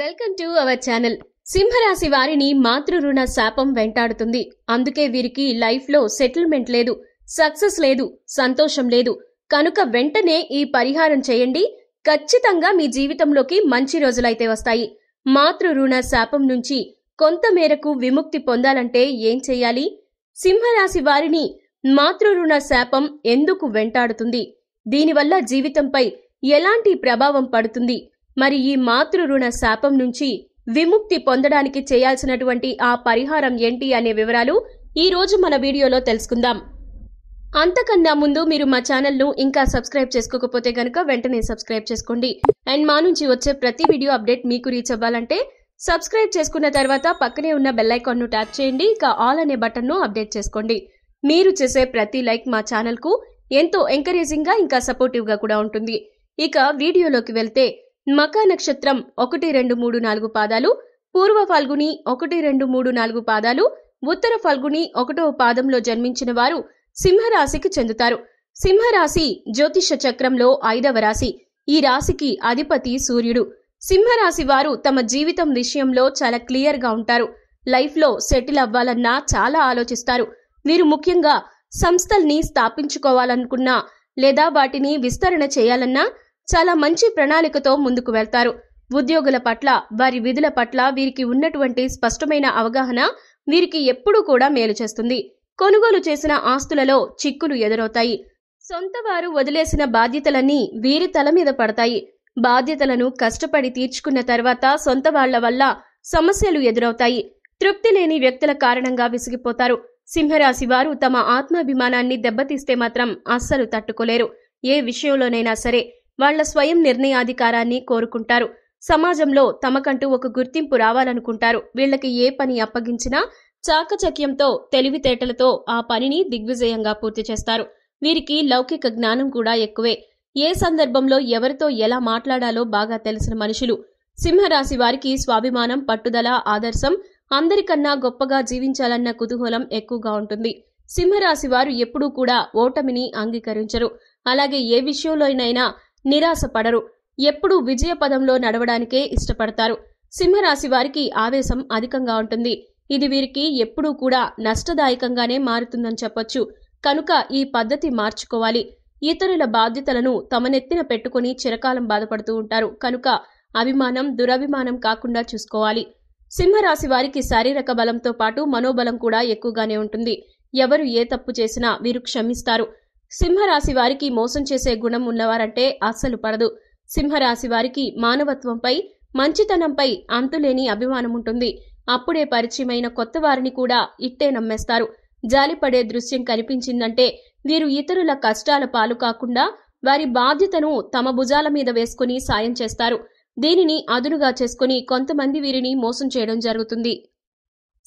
welcome to our channel సింహరాశి వారిని మాతృరుణ శాపం వెంటాడుతుంది అందుకే వీరికి లైఫ్లో సెటిల్మెంట్ లేదు సక్సెస్ లేదు సంతోషం లేదు కనుక వెంటనే ఈ పరిహారం చేయండి ఖచ్చితంగా మీ జీవితంలోకి మంచి రోజులైతే వస్తాయి మాతృరుణ శాపం నుంచి కొంత మేరకు విముక్తి పొందాలంటే ఏం చేయాలి సింహరాశి వారిని మాతృరుణ శాపం ఎందుకు వెంటాడుతుంది దీనివల్ల జీవితంపై ఎలాంటి ప్రభావం పడుతుంది మరి ఈ మాతృ రుణ శాపం నుంచి విముక్తి పొందడానికి చేయాల్సినటువంటి ఆ పరిహారం ఏంటి అనే వివరాలు ఈ రోజు మన వీడియోలో తెలుసుకుందాం అంతకన్నా ముందు మీరు మా ఛానల్ను ఇంకా సబ్స్క్రైబ్ చేసుకోకపోతే కనుక వెంటనే సబ్స్క్రైబ్ చేసుకోండి అండ్ మా నుంచి వచ్చే ప్రతి వీడియో అప్డేట్ మీకు రీచ్ అవ్వాలంటే సబ్స్క్రైబ్ చేసుకున్న తర్వాత పక్కనే ఉన్న బెల్ ను ట్యాప్ చేయండి ఇక ఆల్ అనే బటన్ను అప్డేట్ చేసుకోండి మీరు చేసే ప్రతి లైక్ మా ఛానల్కు ఎంతో ఎంకరేజింగ్గా ఇంకా సపోర్టివ్గా కూడా ఉంటుంది ఇక వీడియోలోకి వెళ్తే మకా నక్షత్రం ఒకటి రెండు మూడు నాలుగు పాదాలు పూర్వ ఫాల్గుని ఒకటి రెండు మూడు నాలుగు పాదాలు ఉత్తర ఫాల్గుని ఒకటో పాదంలో జన్మించిన వారు సింహరాశికి చెందుతారు సింహరాశి జ్యోతిష చక్రంలో ఐదవ రాశి ఈ రాశికి అధిపతి సూర్యుడు సింహరాశి వారు తమ జీవితం విషయంలో చాలా క్లియర్ గా ఉంటారు లైఫ్లో సెటిల్ అవ్వాలన్నా చాలా ఆలోచిస్తారు వీరు ముఖ్యంగా సంస్థల్ని స్థాపించుకోవాలనుకున్నా లేదా వాటిని విస్తరణ చేయాలన్నా చాలా మంచి ప్రణాళికతో ముందుకు వెళ్తారు ఉద్యోగుల పట్ల వారి విధుల పట్ల వీరికి ఉన్నటువంటి స్పష్టమైన అవగాహన వీరికి ఎప్పుడూ కూడా మేలు చేస్తుంది కొనుగోలు చేసిన ఆస్తులలో చిక్కులు ఎదురవుతాయి సొంత వారు వదిలేసిన బాధ్యతలన్నీ వీరి తల మీద పడతాయి బాధ్యతలను కష్టపడి తీర్చుకున్న తర్వాత సొంత వాళ్ల వల్ల సమస్యలు ఎదురవుతాయి తృప్తి లేని వ్యక్తుల కారణంగా విసిగిపోతారు సింహరాశి వారు తమ ఆత్మాభిమానాన్ని దెబ్బతీస్తే మాత్రం అస్సలు తట్టుకోలేరు ఏ విషయంలోనైనా సరే వాళ్ల స్వయం నిర్ణయాధికారాన్ని కోరుకుంటారు సమాజంలో తమకంటూ ఒక గుర్తింపు రావాలనుకుంటారు వీళ్లకి ఏ పని అప్పగించినా చాకచక్యంతో తెలివితేటలతో ఆ పనిని దిగ్విజయంగా పూర్తి చేస్తారు వీరికి లౌకిక జ్ఞానం కూడా ఎక్కువే ఏ సందర్భంలో ఎవరితో ఎలా మాట్లాడాలో బాగా తెలిసిన మనుషులు సింహరాశి వారికి స్వాభిమానం పట్టుదల ఆదర్శం అందరికన్నా గొప్పగా జీవించాలన్న కుతూహలం ఎక్కువగా ఉంటుంది సింహరాశి వారు ఎప్పుడూ కూడా ఓటమిని అంగీకరించరు అలాగే ఏ విషయంలోనైనా నిరాశపడరు ఎప్పుడూ విజయపదంలో నడవడానికే ఇష్టపడతారు సింహరాశి వారికి ఆవేశం అధికంగా ఉంటుంది ఇది వీరికి ఎప్పుడూ కూడా నష్టదాయకంగానే మారుతుందని చెప్పొచ్చు కనుక ఈ పద్ధతి మార్చుకోవాలి ఇతరుల బాధ్యతలను తమనెత్తిన పెట్టుకుని చిరకాలం బాధపడుతూ ఉంటారు కనుక అభిమానం దురభిమానం కాకుండా చూసుకోవాలి సింహరాశి వారికి శారీరక బలంతో పాటు మనోబలం కూడా ఎక్కువగానే ఉంటుంది ఎవరు ఏ తప్పు చేసినా వీరు క్షమిస్తారు సింహరాశి వారికి మోసం చేసే గుణం ఉన్నవారంటే అస్సలు పడదు సింహరాశి వారికి మానవత్వంపై మంచితనంపై అంతులేని అభిమానం ఉంటుంది అప్పుడే పరిచయమైన కొత్త వారిని కూడా ఇట్టే నమ్మేస్తారు జాలిపడే దృశ్యం కనిపించిందంటే వీరు ఇతరుల కష్టాల పాలు కాకుండా వారి బాధ్యతను తమ భుజాల మీద వేసుకుని సాయం చేస్తారు దీనిని అదునుగా చేసుకుని కొంతమంది వీరిని మోసం చేయడం జరుగుతుంది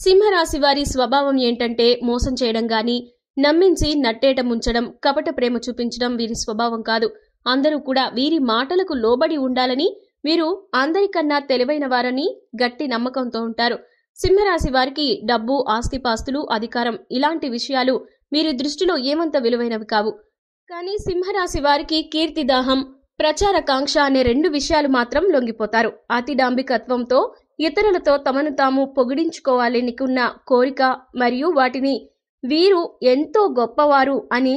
సింహరాశి వారి స్వభావం ఏంటంటే మోసం చేయడం గాని నమ్మించి నట్టేట ముంచడం కపట ప్రేమ చూపించడం వీరి స్వభావం కాదు అందరూ కూడా వీరి మాటలకు లోబడి ఉండాలని వీరు అందరికన్నా తెలివైన వారని గట్టి నమ్మకంతో ఉంటారు సింహరాశి వారికి డబ్బు ఆస్తిపాస్తులు అధికారం ఇలాంటి విషయాలు వీరి దృష్టిలో ఏమంత విలువైనవి కావు కానీ సింహరాశి వారికి కీర్తిదాహం ప్రచారకాంక్ష అనే రెండు విషయాలు మాత్రం లొంగిపోతారు అతి డాంబికత్వంతో ఇతరులతో తమను తాము పొగిడించుకోవాలనికున్న కోరిక మరియు వాటిని వీరు ఎంతో గొప్పవారు అని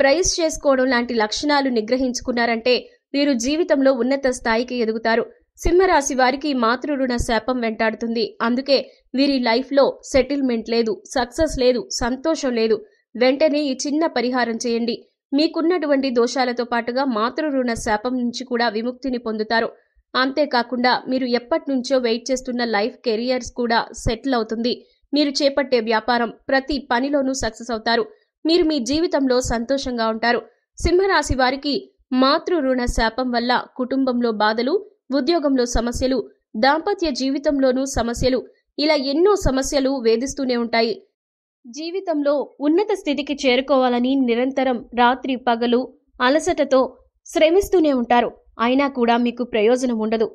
ప్రైజ్ చేసుకోవడం లాంటి లక్షణాలు నిగ్రహించుకున్నారంటే వీరు జీవితంలో ఉన్నత స్థాయికి ఎదుగుతారు సింహరాశి వారికి మాతృరుణ శాపం వెంటాడుతుంది అందుకే వీరి లైఫ్లో సెటిల్మెంట్ లేదు సక్సెస్ లేదు సంతోషం లేదు వెంటనే ఈ చిన్న పరిహారం చేయండి మీకున్నటువంటి దోషాలతో పాటుగా మాతృరుణ శాపం నుంచి కూడా విముక్తిని పొందుతారు అంతేకాకుండా మీరు ఎప్పటి నుంచో వెయిట్ చేస్తున్న లైఫ్ కెరియర్స్ కూడా సెటిల్ అవుతుంది మీరు చేపట్టే వ్యాపారం ప్రతి పనిలోనూ సక్సెస్ అవుతారు మీరు మీ జీవితంలో సంతోషంగా ఉంటారు సింహరాశి వారికి మాతృ రుణ శాపం వల్ల కుటుంబంలో బాధలు ఉద్యోగంలో సమస్యలు దాంపత్య జీవితంలోనూ సమస్యలు ఇలా ఎన్నో సమస్యలు వేధిస్తూనే ఉంటాయి జీవితంలో ఉన్నత స్థితికి చేరుకోవాలని నిరంతరం రాత్రి పగలు అలసటతో శ్రమిస్తూనే ఉంటారు అయినా కూడా మీకు ప్రయోజనం ఉండదు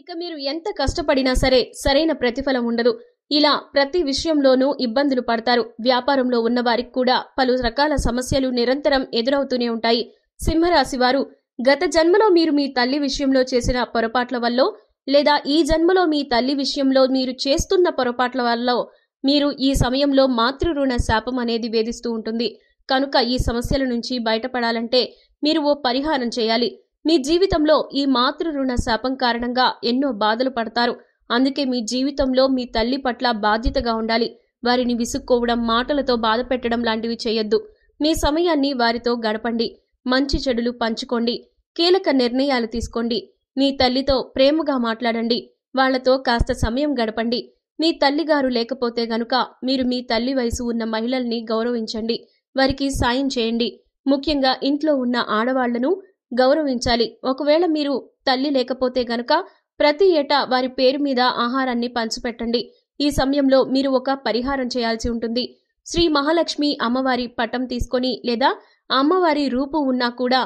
ఇక మీరు ఎంత కష్టపడినా సరే సరైన ప్రతిఫలం ఉండదు ఇలా ప్రతి విషయంలోనూ ఇబ్బందులు పడతారు వ్యాపారంలో ఉన్నవారికి కూడా పలు రకాల సమస్యలు నిరంతరం ఎదురవుతూనే ఉంటాయి సింహరాశి వారు గత జన్మలో మీరు మీ తల్లి విషయంలో చేసిన పొరపాట్ల వల్ల లేదా ఈ జన్మలో మీ తల్లి విషయంలో మీరు చేస్తున్న పొరపాట్ల వల్ల మీరు ఈ సమయంలో మాతృరుణ శాపం అనేది వేధిస్తూ ఉంటుంది కనుక ఈ సమస్యల నుంచి బయటపడాలంటే మీరు ఓ పరిహారం చేయాలి మీ జీవితంలో ఈ మాతృరుణ శాపం కారణంగా ఎన్నో బాధలు పడతారు అందుకే మీ జీవితంలో మీ తల్లి పట్ల బాధ్యతగా ఉండాలి వారిని విసుక్కోవడం మాటలతో బాధ పెట్టడం లాంటివి చేయొద్దు మీ సమయాన్ని వారితో గడపండి మంచి చెడులు పంచుకోండి కీలక నిర్ణయాలు తీసుకోండి మీ తల్లితో ప్రేమగా మాట్లాడండి వాళ్లతో కాస్త సమయం గడపండి మీ తల్లిగారు లేకపోతే గనుక మీరు మీ తల్లి వయసు ఉన్న మహిళల్ని గౌరవించండి వారికి సాయం చేయండి ముఖ్యంగా ఇంట్లో ఉన్న ఆడవాళ్లను గౌరవించాలి ఒకవేళ మీరు తల్లి లేకపోతే గనుక ప్రతి ఏటా వారి పేరు మీద ఆహారాన్ని పంచిపెట్టండి ఈ సమయంలో మీరు ఒక పరిహారం చేయాల్సి ఉంటుంది శ్రీ మహాలక్ష్మి అమ్మవారి పటం తీసుకొని లేదా అమ్మవారి రూపు ఉన్నా కూడా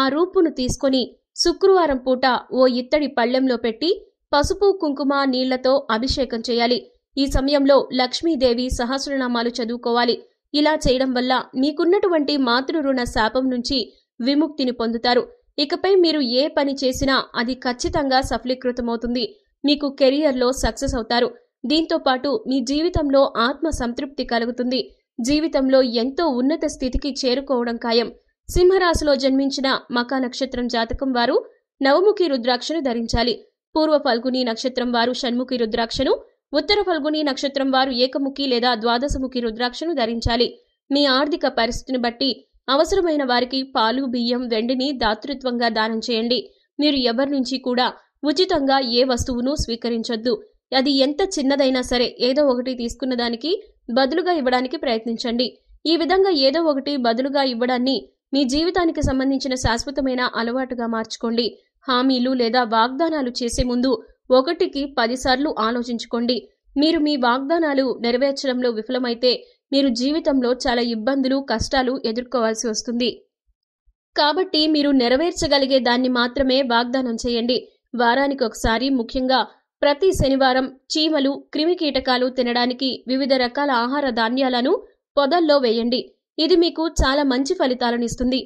ఆ రూపును తీసుకొని శుక్రవారం పూట ఓ ఇత్తడి పళ్ళెంలో పెట్టి పసుపు కుంకుమ నీళ్లతో అభిషేకం చేయాలి ఈ సమయంలో లక్ష్మీదేవి సహస్రనామాలు చదువుకోవాలి ఇలా చేయడం వల్ల మీకున్నటువంటి రుణ శాపం నుంచి విముక్తిని పొందుతారు ఇకపై మీరు ఏ పని చేసినా అది ఖచ్చితంగా సఫలీకృతమవుతుంది మీకు కెరియర్లో సక్సెస్ అవుతారు దీంతో పాటు మీ జీవితంలో ఆత్మ సంతృప్తి కలుగుతుంది జీవితంలో ఎంతో ఉన్నత స్థితికి చేరుకోవడం ఖాయం సింహరాశిలో జన్మించిన మకా నక్షత్రం జాతకం వారు నవముఖి రుద్రాక్షను ధరించాలి పూర్వ ఫల్గుని నక్షత్రం వారు షణ్ముఖి రుద్రాక్షను ఉత్తర ఫల్గుని నక్షత్రం వారు ఏకముఖి లేదా ద్వాదశముఖి రుద్రాక్షను ధరించాలి మీ ఆర్థిక పరిస్థితిని బట్టి అవసరమైన వారికి పాలు బియ్యం వెండిని దాతృత్వంగా దానం చేయండి మీరు ఎవరి నుంచి కూడా ఉచితంగా ఏ వస్తువును స్వీకరించొద్దు అది ఎంత చిన్నదైనా సరే ఏదో ఒకటి తీసుకున్న దానికి బదులుగా ఇవ్వడానికి ప్రయత్నించండి ఈ విధంగా ఏదో ఒకటి బదులుగా ఇవ్వడాన్ని మీ జీవితానికి సంబంధించిన శాశ్వతమైన అలవాటుగా మార్చుకోండి హామీలు లేదా వాగ్దానాలు చేసే ముందు ఒకటికి పదిసార్లు ఆలోచించుకోండి మీరు మీ వాగ్దానాలు నెరవేర్చడంలో విఫలమైతే మీరు జీవితంలో చాలా ఇబ్బందులు కష్టాలు ఎదుర్కోవాల్సి వస్తుంది కాబట్టి మీరు నెరవేర్చగలిగే దాన్ని మాత్రమే వాగ్దానం చేయండి వారానికి ఒకసారి ముఖ్యంగా ప్రతి శనివారం చీమలు క్రిమికీటకాలు తినడానికి వివిధ రకాల ఆహార ధాన్యాలను పొదల్లో వేయండి ఇది మీకు చాలా మంచి ఫలితాలను ఇస్తుంది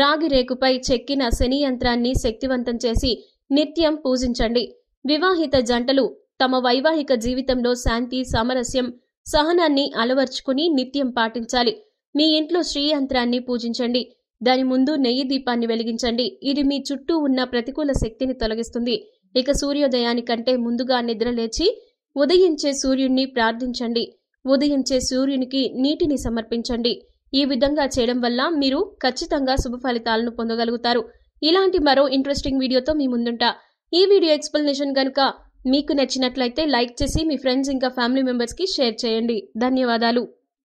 రాగి రేకుపై చెక్కిన శని యంత్రాన్ని శక్తివంతం చేసి నిత్యం పూజించండి వివాహిత జంటలు తమ వైవాహిక జీవితంలో శాంతి సామరస్యం సహనాన్ని అలవర్చుకుని నిత్యం పాటించాలి మీ ఇంట్లో శ్రీయంత్రాన్ని పూజించండి దాని ముందు నెయ్యి దీపాన్ని వెలిగించండి ఇది మీ చుట్టూ ఉన్న ప్రతికూల శక్తిని తొలగిస్తుంది ఇక సూర్యోదయానికంటే ముందుగా నిద్రలేచి ఉదయించే సూర్యుణ్ణి ప్రార్థించండి ఉదయించే సూర్యునికి నీటిని సమర్పించండి ఈ విధంగా చేయడం వల్ల మీరు ఖచ్చితంగా శుభ ఫలితాలను పొందగలుగుతారు ఇలాంటి మరో ఇంట్రెస్టింగ్ వీడియోతో మీ ముందుంటా ఈ వీడియో ఎక్స్ప్లెనేషన్ గనుక మీకు నచ్చినట్లయితే లైక్ చేసి మీ ఫ్రెండ్స్ ఇంకా ఫ్యామిలీ మెంబర్స్కి షేర్ చేయండి ధన్యవాదాలు